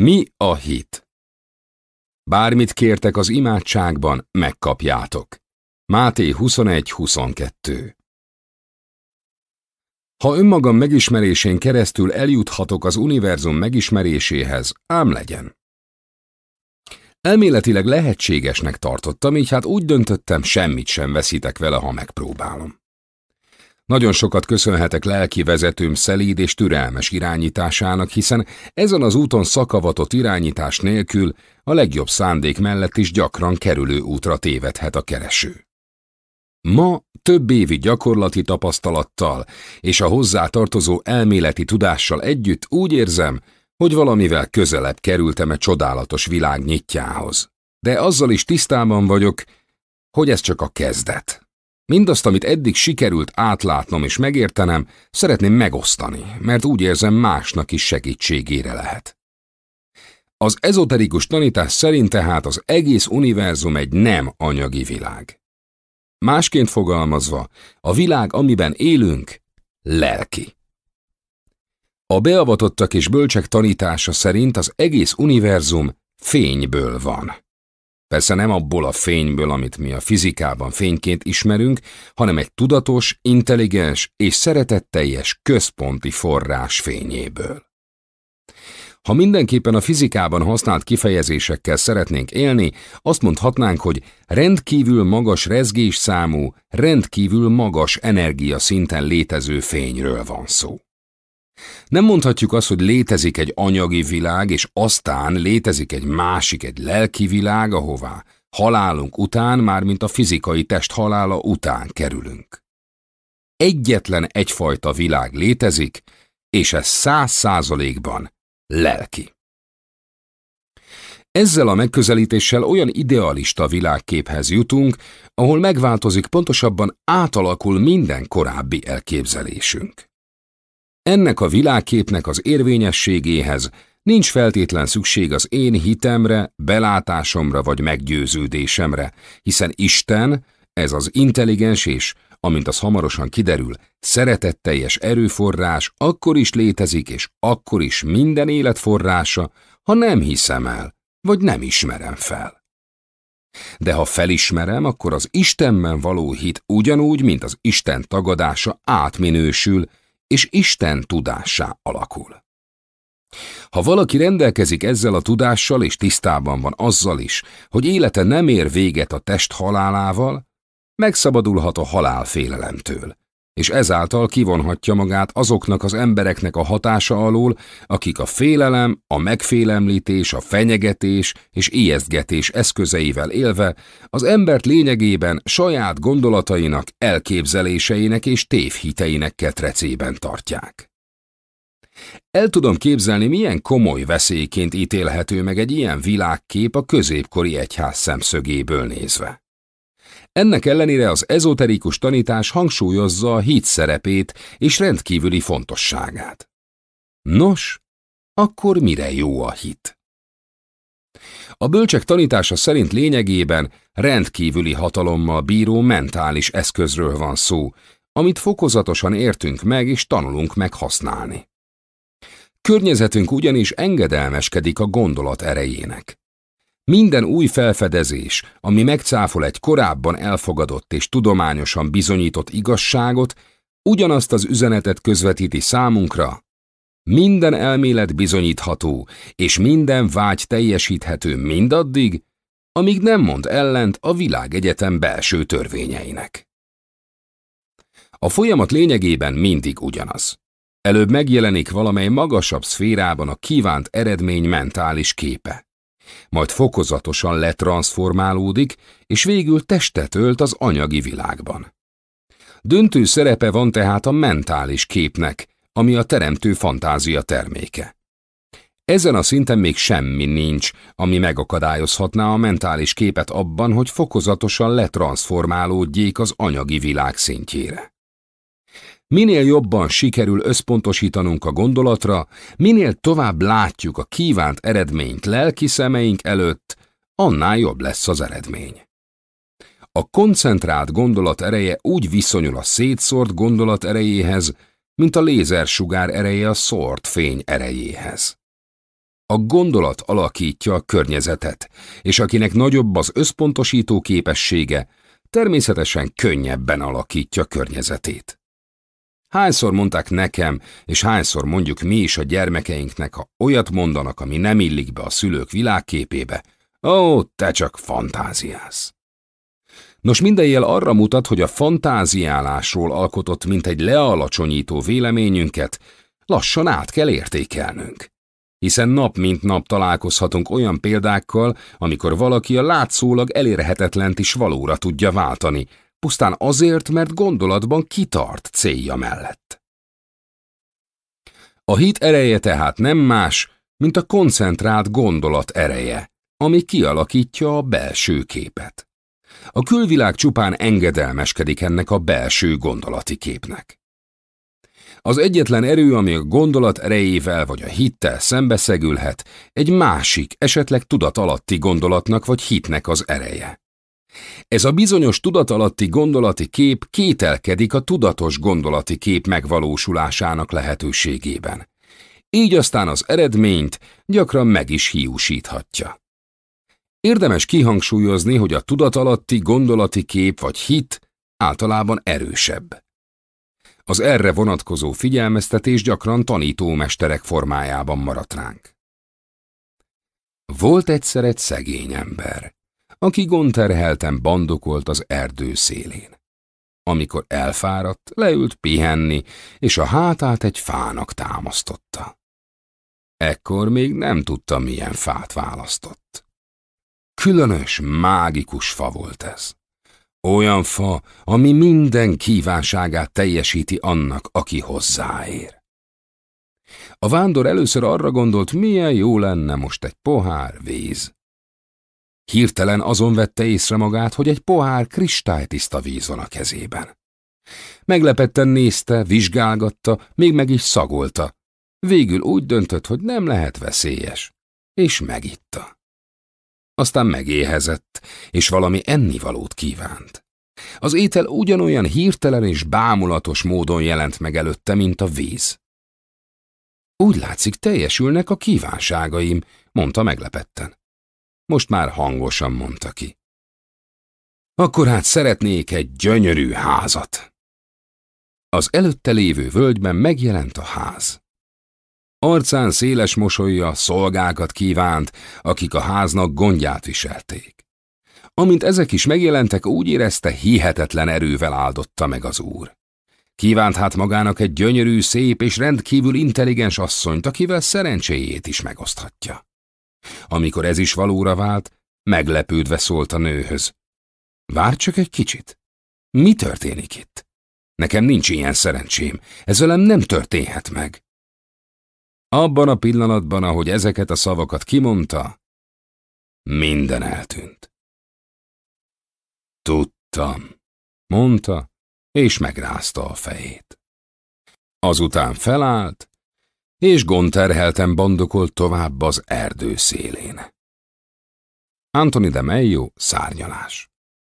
Mi a hit? Bármit kértek az imádságban, megkapjátok. Máté 2122. Ha önmagam megismerésén keresztül eljuthatok az univerzum megismeréséhez, ám legyen. Elméletileg lehetségesnek tartottam, így hát úgy döntöttem, semmit sem veszítek vele, ha megpróbálom. Nagyon sokat köszönhetek lelki vezetőm szelíd és türelmes irányításának, hiszen ezen az úton szakavatott irányítás nélkül a legjobb szándék mellett is gyakran kerülő útra tévedhet a kereső. Ma több évi gyakorlati tapasztalattal és a hozzátartozó elméleti tudással együtt úgy érzem, hogy valamivel közelebb kerültem a e csodálatos világ nyitjához. De azzal is tisztában vagyok, hogy ez csak a kezdet. Mindazt, amit eddig sikerült átlátnom és megértenem, szeretném megosztani, mert úgy érzem másnak is segítségére lehet. Az ezoterikus tanítás szerint tehát az egész univerzum egy nem anyagi világ. Másként fogalmazva, a világ, amiben élünk, lelki. A beavatottak és bölcsek tanítása szerint az egész univerzum fényből van. Persze nem abból a fényből, amit mi a fizikában fényként ismerünk, hanem egy tudatos, intelligens és szeretetteljes központi forrás fényéből. Ha mindenképpen a fizikában használt kifejezésekkel szeretnénk élni, azt mondhatnánk, hogy rendkívül magas rezgésszámú, rendkívül magas energiaszinten létező fényről van szó. Nem mondhatjuk azt, hogy létezik egy anyagi világ, és aztán létezik egy másik, egy lelki világ, ahová halálunk után, mármint a fizikai test halála után kerülünk. Egyetlen egyfajta világ létezik, és ez száz százalékban lelki. Ezzel a megközelítéssel olyan idealista világképhez jutunk, ahol megváltozik, pontosabban átalakul minden korábbi elképzelésünk. Ennek a világképnek az érvényességéhez nincs feltétlen szükség az én hitemre, belátásomra vagy meggyőződésemre, hiszen Isten, ez az intelligens és, amint az hamarosan kiderül, szeretetteljes erőforrás akkor is létezik, és akkor is minden életforrása, ha nem hiszem el, vagy nem ismerem fel. De ha felismerem, akkor az Istenben való hit ugyanúgy, mint az Isten tagadása átminősül, és Isten tudássá alakul. Ha valaki rendelkezik ezzel a tudással, és tisztában van azzal is, hogy élete nem ér véget a test halálával, megszabadulhat a halálfélelemtől és ezáltal kivonhatja magát azoknak az embereknek a hatása alól, akik a félelem, a megfélemlítés, a fenyegetés és ijesztgetés eszközeivel élve az embert lényegében saját gondolatainak, elképzeléseinek és tévhiteinek ketrecében tartják. El tudom képzelni, milyen komoly veszélyként ítélhető meg egy ilyen világkép a középkori egyház szemszögéből nézve. Ennek ellenére az ezoterikus tanítás hangsúlyozza a hit szerepét és rendkívüli fontosságát. Nos, akkor mire jó a hit? A bölcsek tanítása szerint lényegében rendkívüli hatalommal bíró mentális eszközről van szó, amit fokozatosan értünk meg és tanulunk meg használni. Környezetünk ugyanis engedelmeskedik a gondolat erejének. Minden új felfedezés, ami megcáfol egy korábban elfogadott és tudományosan bizonyított igazságot, ugyanazt az üzenetet közvetíti számunkra. Minden elmélet bizonyítható, és minden vágy teljesíthető mindaddig, amíg nem mond ellent a világegyetem belső törvényeinek. A folyamat lényegében mindig ugyanaz. Előbb megjelenik valamely magasabb szférában a kívánt eredmény mentális képe majd fokozatosan letranszformálódik, és végül testet ölt az anyagi világban. Döntő szerepe van tehát a mentális képnek, ami a teremtő fantázia terméke. Ezen a szinten még semmi nincs, ami megakadályozhatná a mentális képet abban, hogy fokozatosan letranszformálódjék az anyagi világ szintjére. Minél jobban sikerül összpontosítanunk a gondolatra, minél tovább látjuk a kívánt eredményt lelki szemeink előtt, annál jobb lesz az eredmény. A koncentrált gondolat ereje úgy viszonyul a szétszórt gondolat erejéhez, mint a lézersugár ereje a szórt fény erejéhez. A gondolat alakítja a környezetet, és akinek nagyobb az összpontosító képessége, természetesen könnyebben alakítja környezetét. Hányszor mondták nekem, és hányszor mondjuk mi is a gyermekeinknek, ha olyat mondanak, ami nem illik be a szülők világképébe, ó, te csak fantáziálsz. Nos, minden jel arra mutat, hogy a fantáziálásról alkotott, mint egy lealacsonyító véleményünket lassan át kell értékelnünk. Hiszen nap mint nap találkozhatunk olyan példákkal, amikor valaki a látszólag elérhetetlent is valóra tudja váltani, pusztán azért, mert gondolatban kitart célja mellett. A hit ereje tehát nem más, mint a koncentrált gondolat ereje, ami kialakítja a belső képet. A külvilág csupán engedelmeskedik ennek a belső gondolati képnek. Az egyetlen erő, ami a gondolat erejével vagy a hittel szembeszegülhet, egy másik, esetleg tudat alatti gondolatnak vagy hitnek az ereje. Ez a bizonyos tudatalatti gondolati kép kételkedik a tudatos gondolati kép megvalósulásának lehetőségében. Így aztán az eredményt gyakran meg is hiúsíthatja. Érdemes kihangsúlyozni, hogy a tudatalatti gondolati kép vagy hit általában erősebb. Az erre vonatkozó figyelmeztetés gyakran tanítómesterek formájában maradt ránk. Volt egyszer egy szegény ember aki gonterhelten bandokolt az erdő szélén. Amikor elfáradt, leült pihenni, és a hátát egy fának támasztotta. Ekkor még nem tudta, milyen fát választott. Különös, mágikus fa volt ez. Olyan fa, ami minden kívánságát teljesíti annak, aki hozzáér. A vándor először arra gondolt, milyen jó lenne most egy pohár víz. Hirtelen azon vette észre magát, hogy egy pohár kristálytiszta víz van a kezében. Meglepetten nézte, vizsgálgatta, még meg is szagolta. Végül úgy döntött, hogy nem lehet veszélyes, és megitta. Aztán megéhezett, és valami ennivalót kívánt. Az étel ugyanolyan hirtelen és bámulatos módon jelent meg előtte, mint a víz. Úgy látszik, teljesülnek a kívánságaim, mondta meglepetten. Most már hangosan mondta ki. Akkor hát szeretnék egy gyönyörű házat. Az előtte lévő völgyben megjelent a ház. Arcán széles mosolya szolgákat kívánt, akik a háznak gondját viselték. Amint ezek is megjelentek, úgy érezte, hihetetlen erővel áldotta meg az úr. Kívánt hát magának egy gyönyörű, szép és rendkívül intelligens asszonyt, akivel szerencséjét is megoszthatja. Amikor ez is valóra vált, meglepődve szólt a nőhöz. Vár csak egy kicsit. Mi történik itt? Nekem nincs ilyen szerencsém, ez velem nem történhet meg. Abban a pillanatban, ahogy ezeket a szavakat kimondta, minden eltűnt. Tudtam, mondta, és megrázta a fejét. Azután felállt, és gonterhelten bandokolt tovább az erdő szélén. Anthony de Mello szárnyalás